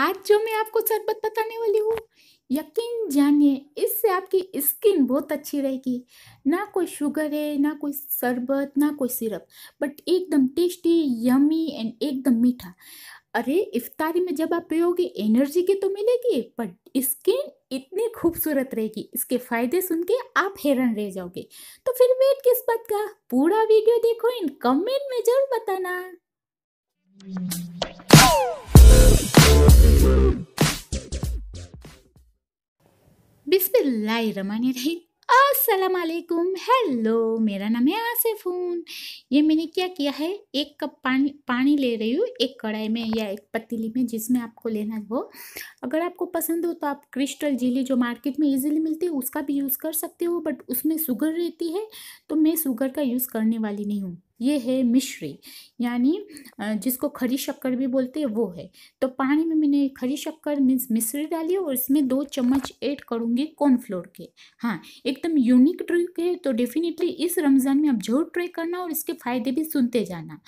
आज जो मैं आपको शरबत बताने वाली हूँ यकीन जानिए इससे आपकी स्किन बहुत अच्छी रहेगी ना कोई शुगर है ना कोई शरबत ना कोई सिरप बट एकदम टेस्टी यमी एंड एकदम मीठा अरे इफ्तारी में जब आप पियोगे एनर्जी की तो मिलेगी बट स्किन इतनी खूबसूरत रहेगी इसके फायदे सुन के आप हैरान रह जाओगे तो फिर वेट किस बात का पूरा वीडियो देखो इन कमेंट में जरूर बताना बिस्मिल्लाहिर्रहमानिर्रहीम हेलो मेरा नाम है हूँ ये मैंने क्या किया है एक कप पानी पानी ले रही हूँ एक कढ़ाई में या एक पतीली में जिसमें आपको लेना हो अगर आपको पसंद हो तो आप क्रिस्टल झीली जो मार्केट में इजीली मिलती है उसका भी यूज़ कर सकते हो बट उसमें शुगर रहती है तो मैं शुगर का यूज़ करने वाली नहीं हूँ ये है मिश्री यानी जिसको खरी शक्कर भी बोलते हैं वो है तो पानी में मैंने खरी शक्कर मीन्स मिश्री डाली और इसमें दो चम्मच ऐड करूँगी कॉर्नफ्लोर के हाँ एकदम यूनिक ट्रिक है तो डेफिनेटली इस रमज़ान में आप जरूर ट्राई करना और इसके फ़ायदे भी सुनते जाना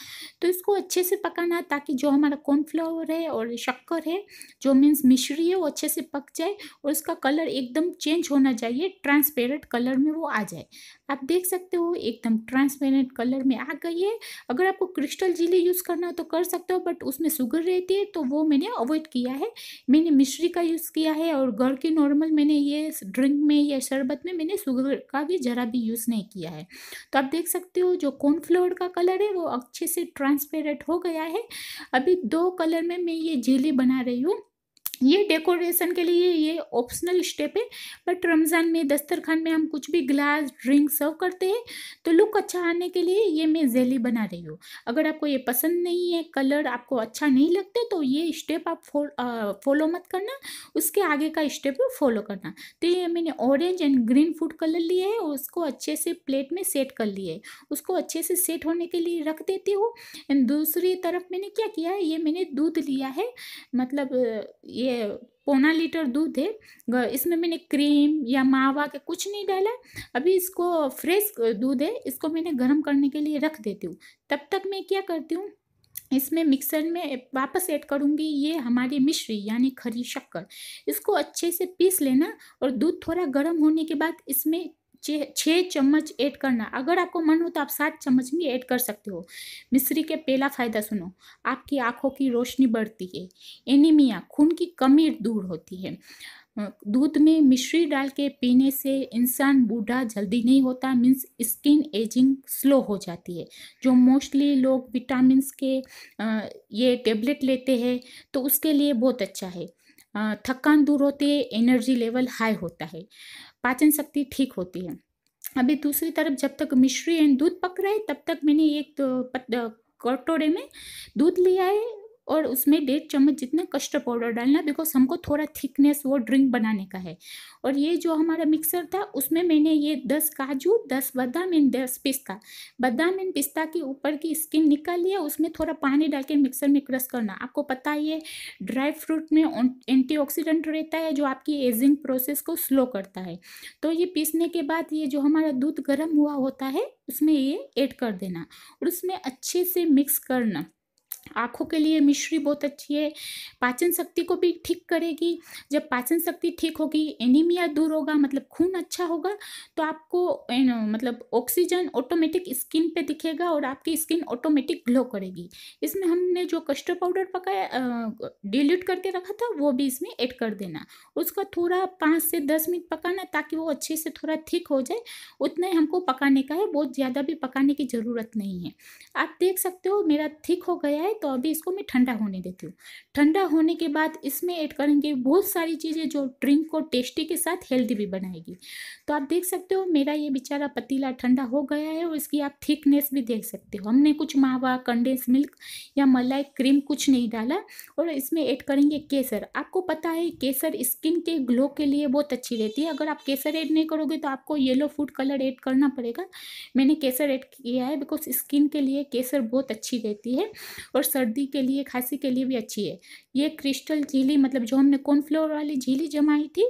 तो इसको अच्छे से पकाना ताकि जो हमारा कॉर्नफ्लावर है और शक्कर है जो मीन्स मिश्री है वो अच्छे से पक जाए और उसका कलर एकदम चेंज होना चाहिए ट्रांसपेरेंट कलर में वो आ जाए आप देख सकते हो एकदम ट्रांसपेरेंट कलर में आ गई है अगर आपको क्रिस्टल झीली यूज़ करना हो तो कर सकते हो बट उसमें शुगर रहती है तो वो मैंने अवॉइड किया है मैंने मिश्री का यूज़ किया है और घर के नॉर्मल मैंने ये ड्रिंक में या शरबत में मैंने शुगर का भी ज़रा भी यूज़ नहीं किया है तो आप देख सकते हो जो कॉर्नफ्लोर का कलर है वो अच्छे से ट्रांसपेरेंट हो गया है अभी दो कलर में मैं ये झीली बना रही हूँ ये डेकोरेशन के लिए ये ऑप्शनल स्टेप है बट रमज़ान में दस्तरखान में हम कुछ भी ग्लास ड्रिंक सर्व करते हैं तो लुक अच्छा आने के लिए ये मैं जेली बना रही हूँ अगर आपको ये पसंद नहीं है कलर आपको अच्छा नहीं लगता तो ये स्टेप आप फॉलो फो, फॉलो मत करना उसके आगे का स्टेप फॉलो करना तो ये मैंने orange and green food colour लिए है और उसको अच्छे से प्लेट में सेट कर लिए उसको अच्छे से सेट होने के लिए रख देती हूँ एंड दूसरी तरफ मैंने क्या किया है ये मैंने दूध लिया है मतलब ये पौना लीटर दूध है इसमें मैंने क्रीम या मावा के कुछ नहीं डाला अभी इसको फ्रेश दूध है इसको मैंने गर्म करने के लिए रख देती हूँ तब तक मैं क्या करती हूँ इसमें मिक्सर में वापस ऐड करूँगी ये हमारी मिश्री यानी खरी शक्कर इसको अच्छे से पीस लेना और दूध थोड़ा गर्म होने के बाद इसमें छः चम्मच ऐड करना अगर आपको मन हो तो आप सात चम्मच भी ऐड कर सकते हो मिश्री के पहला फ़ायदा सुनो आपकी आँखों की रोशनी बढ़ती है एनीमिया खून की कमी दूर होती है दूध में मिश्री डाल के पीने से इंसान बूढ़ा जल्दी नहीं होता मीन्स स्किन एजिंग स्लो हो जाती है जो मोस्टली लोग विटामिन के ये टेबलेट लेते हैं तो उसके लिए बहुत अच्छा है थकान दूर होती है एनर्जी लेवल हाई होता है पाचन शक्ति ठीक होती है अभी दूसरी तरफ जब तक मिश्री एंड दूध पक रहे है तब तक मैंने एक तो कटोरे में दूध लिया है और उसमें डेढ़ चम्मच जितना कस्टर्ड पाउडर डालना बिकॉज हमको थोड़ा थिकनेस वो ड्रिंक बनाने का है और ये जो हमारा मिक्सर था उसमें मैंने ये दस काजू दस बादाम एंड दस पिस्ता बादाम एंड पिस्ता के ऊपर की स्किन निकाल लिया उसमें थोड़ा पानी डाल के मिक्सर में क्रश करना आपको पता ही है ड्राई फ्रूट में एंटीऑक्सीडेंट रहता है जो आपकी एजिंग प्रोसेस को स्लो करता है तो ये पीसने के बाद ये जो हमारा दूध गर्म हुआ होता है उसमें ये ऐड कर देना और उसमें अच्छे से मिक्स करना आँखों के लिए मिश्री बहुत अच्छी है पाचन शक्ति को भी ठीक करेगी जब पाचन शक्ति ठीक होगी एनीमिया दूर होगा मतलब खून अच्छा होगा तो आपको मतलब ऑक्सीजन ऑटोमेटिक स्किन पे दिखेगा और आपकी स्किन ऑटोमेटिक ग्लो करेगी इसमें हमने जो कस्टर्ड पाउडर पकाया डिल्यूट करके रखा था वो भी इसमें ऐड कर देना उसका थोड़ा पाँच से दस मिनट पकाना ताकि वो अच्छे से थोड़ा थिक हो जाए उतना ही हमको पकाने का है बहुत ज़्यादा भी पकाने की ज़रूरत नहीं है आप देख सकते हो मेरा थिक हो गया है है तो अभी इसको मैं ठंडा होने देती हूँ ठंडा होने के बाद इसमें ऐड करेंगे बहुत सारी चीज़ें जो ड्रिंक को टेस्टी के साथ हेल्दी भी बनाएगी तो आप देख सकते हो मेरा ये बेचारा पतीला ठंडा हो गया है और इसकी आप थिकनेस भी देख सकते हो हमने कुछ मावा कंडेंस मिल्क या मलाई क्रीम कुछ नहीं डाला और इसमें ऐड करेंगे केसर आपको पता है केसर स्किन के ग्लो के लिए बहुत अच्छी रहती है अगर आप केसर ऐड नहीं करोगे तो आपको येलो फूड कलर ऐड करना पड़ेगा मैंने केसर ऐड किया है बिकॉज स्किन के लिए केसर बहुत अच्छी रहती है और और सर्दी के लिए खांसी के लिए भी अच्छी है ये क्रिस्टल झीली मतलब जो हमने कॉर्नफ्लोर वाली झीली जमाई थी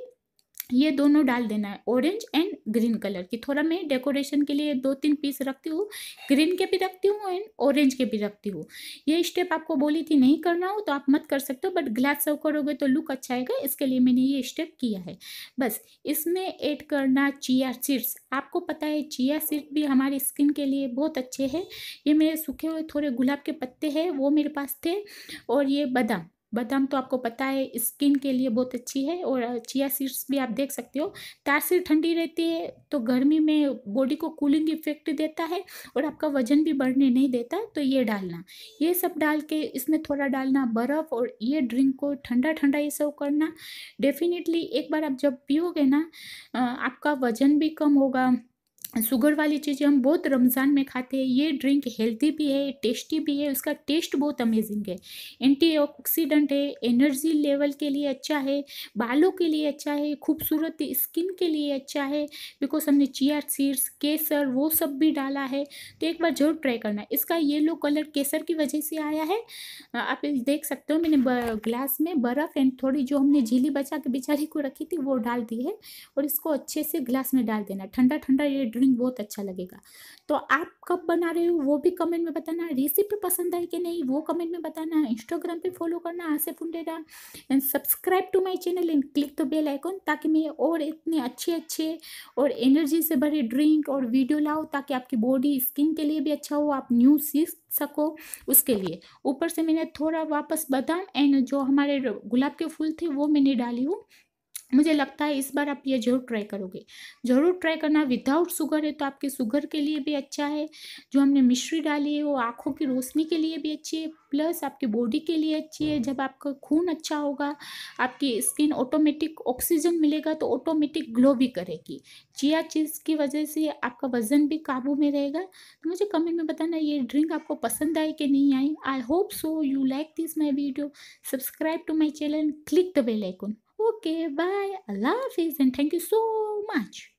ये दोनों डाल देना है ऑरेंज एंड ग्रीन कलर की थोड़ा मैं डेकोरेशन के लिए दो तीन पीस रखती हूँ ग्रीन के भी रखती हूँ एंड ऑरेंज के भी रखती हूँ ये स्टेप आपको बोली थी नहीं करना हो तो आप मत कर सकते हो बट ग्लास सर्व करोगे तो लुक अच्छा आएगा इसके लिए मैंने ये स्टेप किया है बस इसमें ऐड करना चिया सीड्स आपको पता है चिया सीड्स भी हमारी स्किन के लिए बहुत अच्छे है ये मेरे सूखे हुए थोड़े गुलाब के पत्ते हैं वो मेरे पास थे और ये बादाम बादाम तो आपको पता है स्किन के लिए बहुत अच्छी है और चिया सीड्स भी आप देख सकते हो तासीर ठंडी रहती है तो गर्मी में बॉडी को कूलिंग इफेक्ट देता है और आपका वजन भी बढ़ने नहीं देता तो ये डालना ये सब डाल के इसमें थोड़ा डालना बर्फ़ और ये ड्रिंक को ठंडा ठंडा ये सब करना डेफिनेटली एक बार आप जब पियोगे ना आपका वजन भी कम होगा शुगर वाली चीज़ें हम बहुत रमज़ान में खाते हैं ये ड्रिंक हेल्दी भी है टेस्टी भी है उसका टेस्ट बहुत अमेजिंग है एंटीऑक्सीडेंट है एनर्जी लेवल के लिए अच्छा है बालों के लिए अच्छा है खूबसूरत स्किन के लिए अच्छा है बिकॉज हमने चिया सीड्स केसर वो सब भी डाला है तो एक बार जरूर ट्राई करना इसका येलो कलर केसर की वजह से आया है आप देख सकते हो मैंने ग्लास में बर्फ़ एंड थोड़ी जो हमने झीली बचा के बेचारी को रखी थी वो डाल दी है और इसको अच्छे से ग्लास में डाल देना ठंडा ठंडा ये ड्रिंक ड्रिंक बहुत अच्छा लगेगा तो आप कब बना रहे हो वो भी कमेंट में बताना रेसिपी पसंद आई कि नहीं वो कमेंट में बताना इंस्टाग्राम पे फॉलो करना Asif Undera and subscribe to my channel and click the bell icon ताकि मैं और इतने अच्छे अच्छे और एनर्जी से भरे ड्रिंक और वीडियो लाओ ताकि आपकी बॉडी स्किन के लिए भी अच्छा हो आप न्यू सीख सको उसके लिए ऊपर से मैंने थोड़ा वापस बादाम एंड जो हमारे गुलाब के फूल थे वो मैंने डाली हूँ मुझे लगता है इस बार आप ये जरूर ट्राई करोगे ज़रूर ट्राई करना विदाउट शुगर है तो आपके शुगर के लिए भी अच्छा है जो हमने मिश्री डाली है वो आँखों की रोशनी के लिए भी अच्छी है प्लस आपकी बॉडी के लिए अच्छी है जब आपका खून अच्छा होगा आपकी स्किन ऑटोमेटिक ऑक्सीजन मिलेगा तो ऑटोमेटिक ग्लो भी करेगी चिया चीज़ की वजह से आपका वजन भी काबू में रहेगा तो मुझे कमेंट में बताना ये ड्रिंक आपको पसंद आई कि नहीं आई I hope so you like this my video subscribe to my channel click the bell icon Okay, bye. I love you and thank you so much.